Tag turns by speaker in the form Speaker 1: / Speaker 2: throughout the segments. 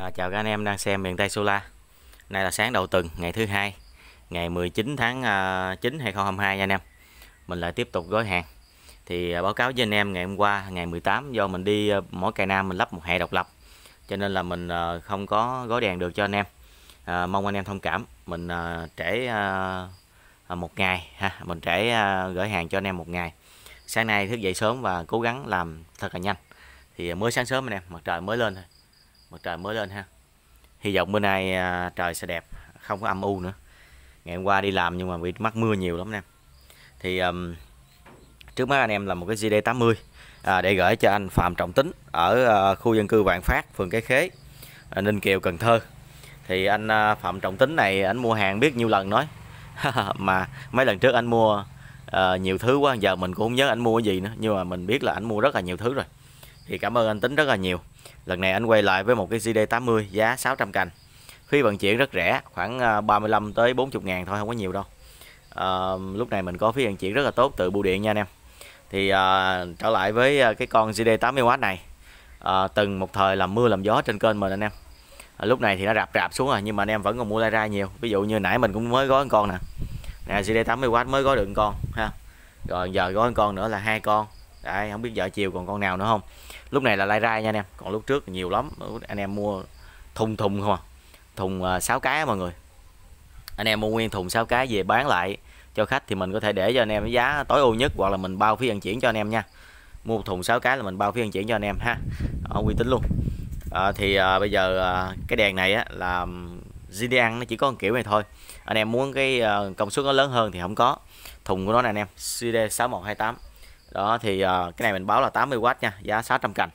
Speaker 1: À, chào các anh em đang xem miền Tây Sula. Nay là sáng đầu tuần, ngày thứ hai, ngày 19 tháng 9 à, 2022 nha anh em. Mình lại tiếp tục gói hàng. Thì à, báo cáo với anh em ngày hôm qua, ngày 18 do mình đi uh, mỗi cài nam mình lắp một hệ độc lập. Cho nên là mình không có gói đèn được cho anh em. Uh, mong anh em thông cảm, mình uh, trễ một ngày ha, mình trễ gửi hàng cho anh em một ngày. Sáng nay thức dậy sớm và cố gắng làm thật là nhanh. Thì mới sáng sớm anh em, mặt trời mới lên thôi mặt trời mới lên ha hy vọng bữa nay à, trời sẽ đẹp không có âm u nữa ngày hôm qua đi làm nhưng mà bị mắc mưa nhiều lắm em thì um, trước mắt anh em là một cái GD 80 à, để gửi cho anh Phạm Trọng Tính ở à, khu dân cư Vạn Phát phường Cái Khế à, Ninh Kiều Cần Thơ thì anh à, Phạm Trọng Tính này anh mua hàng biết nhiêu lần nói mà mấy lần trước anh mua à, nhiều thứ quá giờ mình cũng không nhớ anh mua cái gì nữa nhưng mà mình biết là anh mua rất là nhiều thứ rồi thì cảm ơn anh Tính rất là nhiều Lần này anh quay lại với một cái CD80 giá 600 cành. Phí vận chuyển rất rẻ, khoảng 35 à, tới 40 ngàn thôi, không có nhiều đâu. À, lúc này mình có phí vận chuyển rất là tốt từ bưu điện nha anh em. Thì à, trở lại với à, cái con CD80W này. À, từng một thời làm mưa làm gió trên kênh mình anh em. À, lúc này thì nó rạp rạp xuống rồi nhưng mà anh em vẫn còn mua lai ra nhiều. Ví dụ như nãy mình cũng mới gói con nè. Nè CD80W mới gói được con ha. Rồi giờ gói con nữa là hai con Đấy, không biết giờ chiều còn con nào nữa không lúc này là lai rai nha anh em còn lúc trước nhiều lắm anh em mua thùng thùng không à thùng à, uh, 6 cái mọi người anh em mua nguyên thùng 6 cái về bán lại cho khách thì mình có thể để cho anh em cái giá tối ưu nhất hoặc là mình bao phí vận chuyển cho anh em nha mua một thùng 6 cái là mình bao phí vận chuyển cho anh em ha ở uy tín luôn à, thì à, bây giờ à, cái đèn này á, là Zidean nó chỉ có một kiểu này thôi anh em muốn cái à, công suất nó lớn hơn thì không có thùng của nó nè anh em CD6128 đó thì uh, cái này mình báo là 80W nha giá 600 cành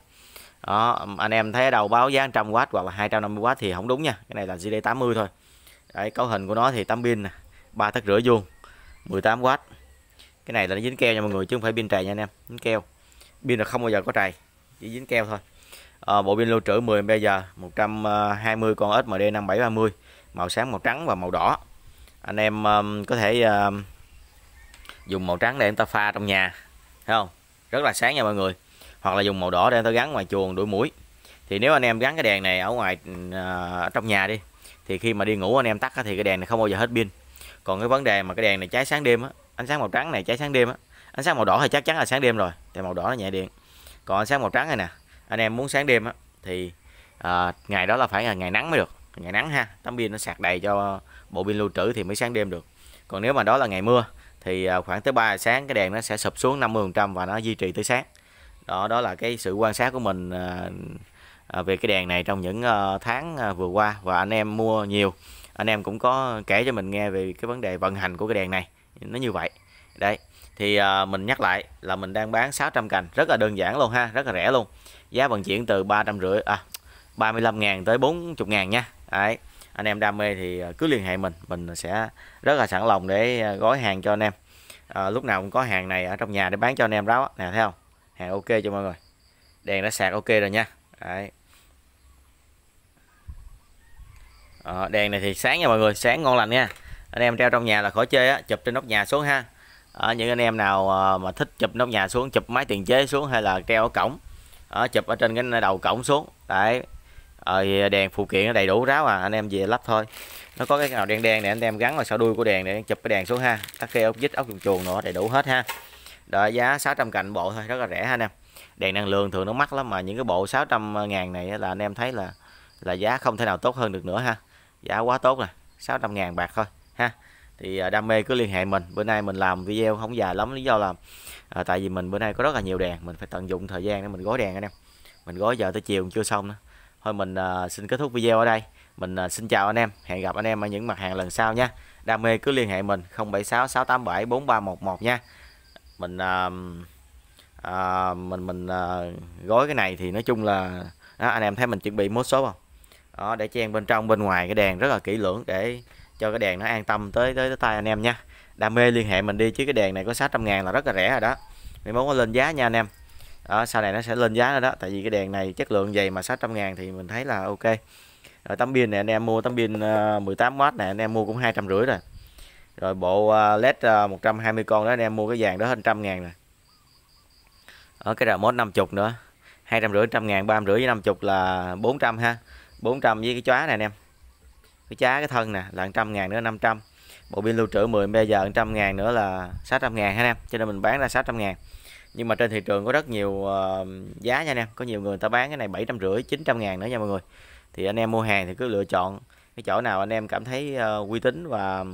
Speaker 1: đó anh em thấy ở đầu báo giá 100W hoặc là 250W thì không đúng nha cái này là CD80 thôi đấy cấu hình của nó thì 8 pin ba tấc rưỡi vuông 18W cái này là nó dính keo nha mọi người chứ không phải pin trầy nha anh em dính keo pin là không bao giờ có trầy chỉ dính keo thôi à, bộ pin lưu trữ 10 bây giờ 120 con SMD 5730 màu sáng màu trắng và màu đỏ anh em um, có thể um, dùng màu trắng để chúng ta pha trong nhà thấy không rất là sáng nha mọi người hoặc là dùng màu đỏ để tôi gắn ngoài chuồng đuổi muỗi thì nếu anh em gắn cái đèn này ở ngoài à, ở trong nhà đi thì khi mà đi ngủ anh em tắt thì cái đèn này không bao giờ hết pin còn cái vấn đề mà cái đèn này cháy sáng đêm á ánh sáng màu trắng này cháy sáng đêm á ánh sáng màu đỏ thì chắc chắn là sáng đêm rồi tại màu đỏ nó nhẹ điện còn ánh sáng màu trắng này nè anh em muốn sáng đêm á thì à, ngày đó là phải là ngày nắng mới được ngày nắng ha tấm pin nó sạc đầy cho bộ pin lưu trữ thì mới sáng đêm được còn nếu mà đó là ngày mưa thì à, khoảng tới 3 giờ sáng cái đèn nó sẽ sụp xuống 50% và nó duy trì tới sáng đó đó là cái sự quan sát của mình à, à, về cái đèn này trong những ờ, tháng vừa qua và anh em mua nhiều anh em cũng có kể cho mình nghe về cái vấn đề vận hành của cái đèn này nó như vậy đấy thì mình nhắc lại là mình đang bán 600 cành rất là đơn giản luôn ha rất là rẻ luôn giá vận chuyển từ ba trăm rưỡi à 35 ngàn tới 40 ngàn nha đấy anh em đam mê thì ờ, cứ liên hệ mình mình sẽ rất là sẵn lòng để ờ, gói hàng cho anh em à, lúc nào cũng có hàng này ở trong nhà để bán cho anh em đó nè thấy không hàng ok cho mọi người đèn đã sạc ok rồi nha Đấy. À, đèn này thì sáng nha mọi người sáng ngon lành nha anh em treo trong nhà là khỏi chơi á chụp trên nóc nhà xuống ha à, những anh em nào mà thích chụp nóc nhà xuống chụp máy tiền chế xuống hay là treo ở cổng à, chụp ở trên cái đầu cổng xuống đấy ờ đèn phụ kiện nó đầy đủ ráo à anh em về lắp thôi nó có cái nào đen đen này anh em gắn vào sau đuôi của đèn để chụp cái đèn xuống ha các kê ốc vít ốc chuồng chuồng nữa đầy đủ hết ha đó giá 600 cạnh bộ thôi rất là rẻ ha anh em đèn năng lượng thường nó mắc lắm mà những cái bộ 600 ngàn này là anh em thấy là là giá không thể nào tốt hơn được nữa ha giá quá tốt rồi 600 ngàn bạc thôi ha thì à, đam mê cứ liên hệ mình bữa nay mình làm video không dài lắm lý do là à, tại vì mình bữa nay có rất là nhiều đèn mình phải tận dụng thời gian để mình gói đèn anh em mình gói giờ tới chiều chưa xong nữa thôi mình uh, xin kết thúc video ở đây mình uh, xin chào anh em hẹn gặp anh em ở những mặt hàng lần sau nha đam mê cứ liên hệ mình 076 687 4311 nha mình uh, à, mình mình à, gói cái này thì nói chung là đó, anh em thấy mình chuẩn bị mốt số không đó, để trang bên trong bên ngoài cái đèn rất là kỹ lưỡng để cho cái đèn nó an tâm tới tới, tới tay anh em nha đam mê liên hệ mình đi chứ cái đèn này có 600 ngàn là rất là rẻ rồi đó 14 nó lên giá nha anh em đó, sau này nó sẽ lên giá rồi đó tại vì cái đèn này chất lượng dày mà 600 ngàn thì mình thấy là ok rồi tấm pin này anh em mua tấm pin 18W ờ, này anh em mua cũng 250 rồi rồi bộ ờ, led 120 ờ, con đó anh em mua cái vàng đó hơn trăm ngàn rồi ở cái đầu remote 50 nữa 250 trăm ngàn 350 với 50 là 400 ha 400 với cái chóa này anh em cái chá cái thân nè là 100 ngàn nữa 500 bộ pin lưu trữ 10 bây giờ 100 ngàn nữa là 600 ngàn ha anh em cho nên mình bán ra 600 ngàn nhưng mà trên thị trường có rất nhiều uh, giá nha anh em có nhiều người, người ta bán cái này bảy trăm rưỡi chín trăm ngàn nữa nha mọi người thì anh em mua hàng thì cứ lựa chọn cái chỗ nào anh em cảm thấy uh, uy tín và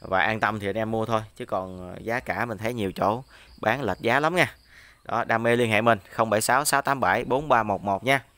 Speaker 1: và an tâm thì anh em mua thôi chứ còn giá cả mình thấy nhiều chỗ bán lệch giá lắm nha đó đam mê liên hệ mình 076 687 4311 nha